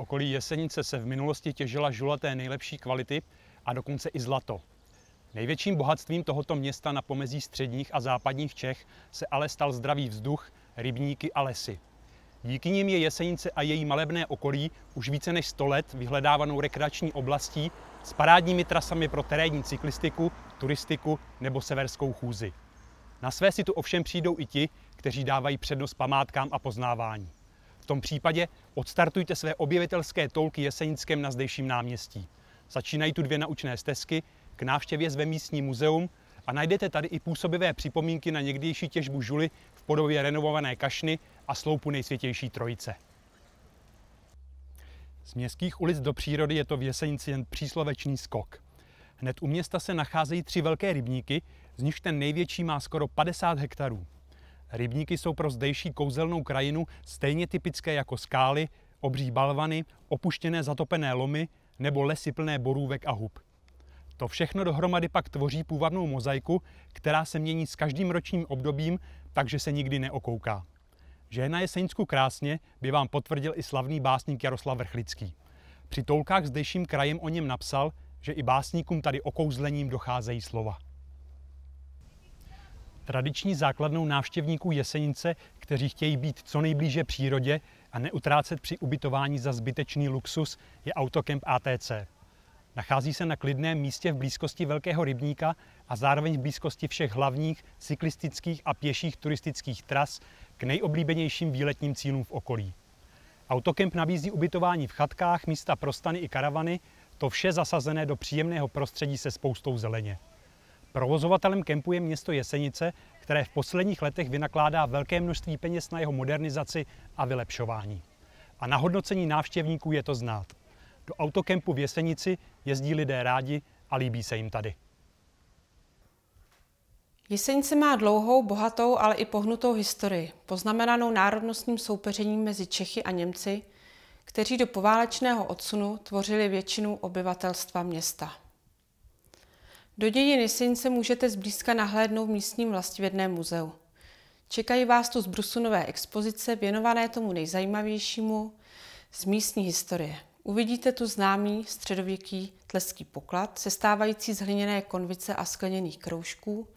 okolí Jesenice se v minulosti těžila žulaté nejlepší kvality a dokonce i zlato. Největším bohatstvím tohoto města na pomezí středních a západních Čech se ale stal zdravý vzduch, rybníky a lesy. Díky nim je Jesenice a její malebné okolí už více než 100 let vyhledávanou rekreační oblastí s parádními trasami pro terénní cyklistiku, turistiku nebo severskou chůzi. Na své si tu ovšem přijdou i ti, kteří dávají přednost památkám a poznávání tom případě odstartujte své objevitelské tolky Jesenickém na zdejším náměstí. Začínají tu dvě naučné stezky, k návštěvě zve místní muzeum a najdete tady i působivé připomínky na někdejší těžbu žuly v podobě renovované kašny a sloupu nejsvětější trojice. Z městských ulic do přírody je to v Jesenici jen příslovečný skok. Hned u města se nacházejí tři velké rybníky, z nichž ten největší má skoro 50 hektarů. Rybníky jsou pro zdejší kouzelnou krajinu stejně typické jako skály, obří balvany, opuštěné zatopené lomy nebo lesy plné borůvek a hub. To všechno dohromady pak tvoří půvabnou mozaiku, která se mění s každým ročním obdobím, takže se nikdy neokouká. Že je na Jeseňsku krásně, by vám potvrdil i slavný básník Jaroslav Vrchlický. Při toulkách zdejším krajem o něm napsal, že i básníkům tady okouzlením docházejí slova tradiční základnou návštěvníků Jesenice, kteří chtějí být co nejblíže přírodě a neutrácet při ubytování za zbytečný luxus, je Autokemp ATC. Nachází se na klidném místě v blízkosti Velkého rybníka a zároveň v blízkosti všech hlavních cyklistických a pěších turistických tras k nejoblíbenějším výletním cílům v okolí. Autokemp nabízí ubytování v chatkách, místa pro stany i karavany, to vše zasazené do příjemného prostředí se spoustou zeleně. Provozovatelem kempu je město Jesenice, které v posledních letech vynakládá velké množství peněz na jeho modernizaci a vylepšování. A na hodnocení návštěvníků je to znát. Do autokempu v Jesenici jezdí lidé rádi a líbí se jim tady. Jesenice má dlouhou, bohatou, ale i pohnutou historii, poznamenanou národnostním soupeřením mezi Čechy a Němci, kteří do poválečného odsunu tvořili většinu obyvatelstva města. Do dějin Nysince můžete zblízka nahlédnout v místním vlastivědném muzeu. Čekají vás tu nové expozice věnované tomu nejzajímavějšímu z místní historie. Uvidíte tu známý středověký tleský poklad, sestávající z hliněné konvice a skleněných kroužků,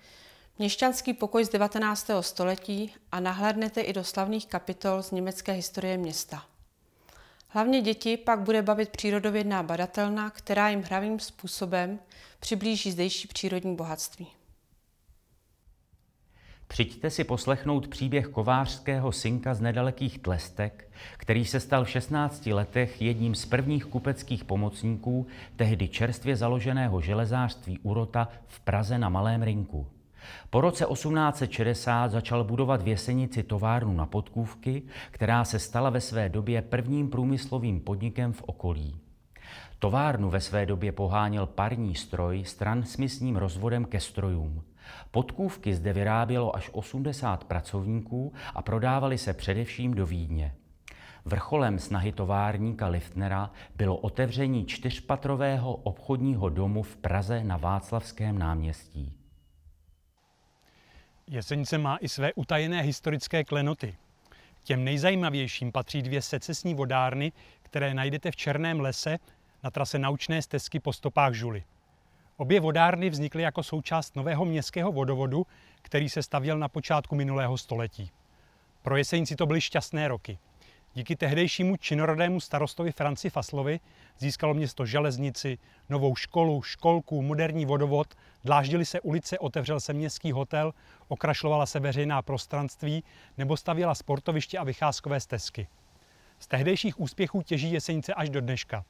měšťanský pokoj z 19. století a nahlédnete i do slavných kapitol z německé historie města. Hlavně děti pak bude bavit přírodovědná badatelna, která jim hravým způsobem přiblíží zdejší přírodní bohatství. Přijďte si poslechnout příběh kovářského synka z nedalekých Tlestek, který se stal v 16 letech jedním z prvních kupeckých pomocníků tehdy čerstvě založeného železářství Urota v Praze na Malém rinku. Po roce 1860 začal budovat v Jesenici továrnu na podkůvky, která se stala ve své době prvním průmyslovým podnikem v okolí. Továrnu ve své době poháněl parní stroj s transmisním rozvodem ke strojům. Podkůvky zde vyrábělo až 80 pracovníků a prodávali se především do Vídně. Vrcholem snahy továrníka Liftnera bylo otevření čtyřpatrového obchodního domu v Praze na Václavském náměstí. Jesenice má i své utajené historické klenoty. K těm nejzajímavějším patří dvě secesní vodárny, které najdete v Černém lese na trase naučné stezky po stopách Žuly. Obě vodárny vznikly jako součást nového městského vodovodu, který se stavěl na počátku minulého století. Pro Jesenici to byly šťastné roky. Díky tehdejšímu činorodému starostovi Franci Faslovi získalo město železnici, novou školu, školku, moderní vodovod, dláždily se ulice, otevřel se městský hotel, okrašlovala se veřejná prostranství nebo stavěla sportoviště a vycházkové stezky. Z tehdejších úspěchů těží jesenice až do dneška.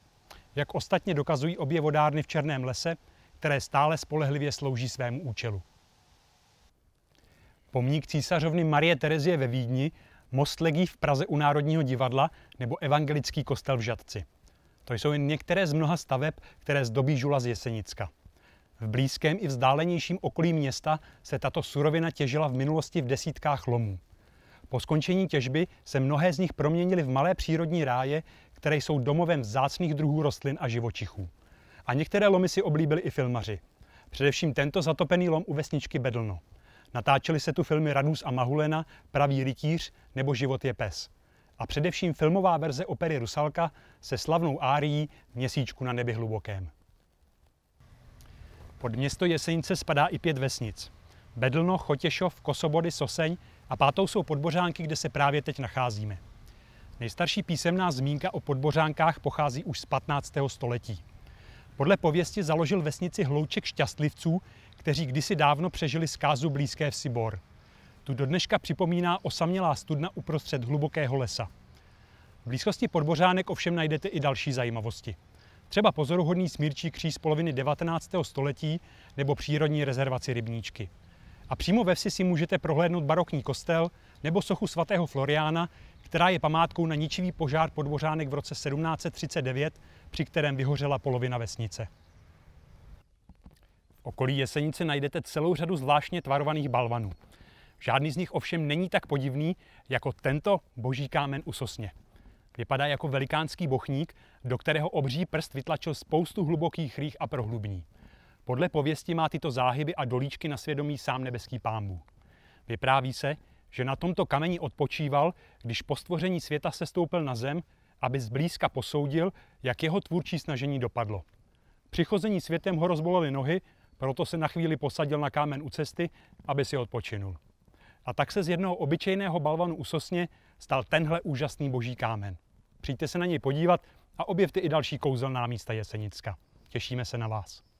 Jak ostatně dokazují obě vodárny v Černém lese, které stále spolehlivě slouží svému účelu. Pomník císařovny Marie Terezie ve Vídni Most legí v Praze u Národního divadla nebo Evangelický kostel v Žadci. To jsou jen některé z mnoha staveb, které zdobí žula z Jesenicka. V blízkém i vzdálenějším okolí města se tato surovina těžila v minulosti v desítkách lomů. Po skončení těžby se mnohé z nich proměnily v malé přírodní ráje, které jsou domovem vzácných druhů rostlin a živočichů. A některé lomy si oblíbili i filmaři. Především tento zatopený lom u vesničky Bedlno. Natáčely se tu filmy Radus a Mahulena, Pravý rytíř nebo Život je pes. A především filmová verze opery Rusalka se slavnou árií Měsíčku na nebi hlubokém. Pod město Jesenice spadá i pět vesnic. Bedlno, Chotěšov, Kosobody, Soseň a pátou jsou podbořánky, kde se právě teď nacházíme. Nejstarší písemná zmínka o podbořánkách pochází už z 15. století. Podle pověsti založil vesnici Hlouček šťastlivců, kteří kdysi dávno přežili zkázu blízké v Sibor. Tu dodneška připomíná osamělá studna uprostřed hlubokého lesa. V blízkosti podbořánek ovšem najdete i další zajímavosti. Třeba pozoruhodný smírčí kříž z poloviny 19. století nebo přírodní rezervaci Rybníčky. A přímo ve vsi si můžete prohlédnout barokní kostel nebo sochu svatého Floriána, která je památkou na ničivý požár podbořánek v roce 1739, při kterém vyhořela polovina vesnice okolí Jesenice najdete celou řadu zvláštně tvarovaných balvanů. Žádný z nich ovšem není tak podivný jako tento boží kámen u sosně. Vypadá jako velikánský bochník, do kterého obří prst vytlačil spoustu hlubokých rých a prohlubní. Podle pověsti má tyto záhyby a dolíčky na svědomí sám nebeský pámů. Vypráví se, že na tomto kameni odpočíval, když po stvoření světa se stoupil na zem, aby zblízka posoudil, jak jeho tvůrčí snažení dopadlo. Přichození světem ho rozbolely nohy proto se na chvíli posadil na kámen u cesty, aby si odpočinul. A tak se z jednoho obyčejného balvanu u sosně stal tenhle úžasný boží kámen. Přijďte se na něj podívat a objevte i další kouzelná místa Jesenicka. Těšíme se na vás.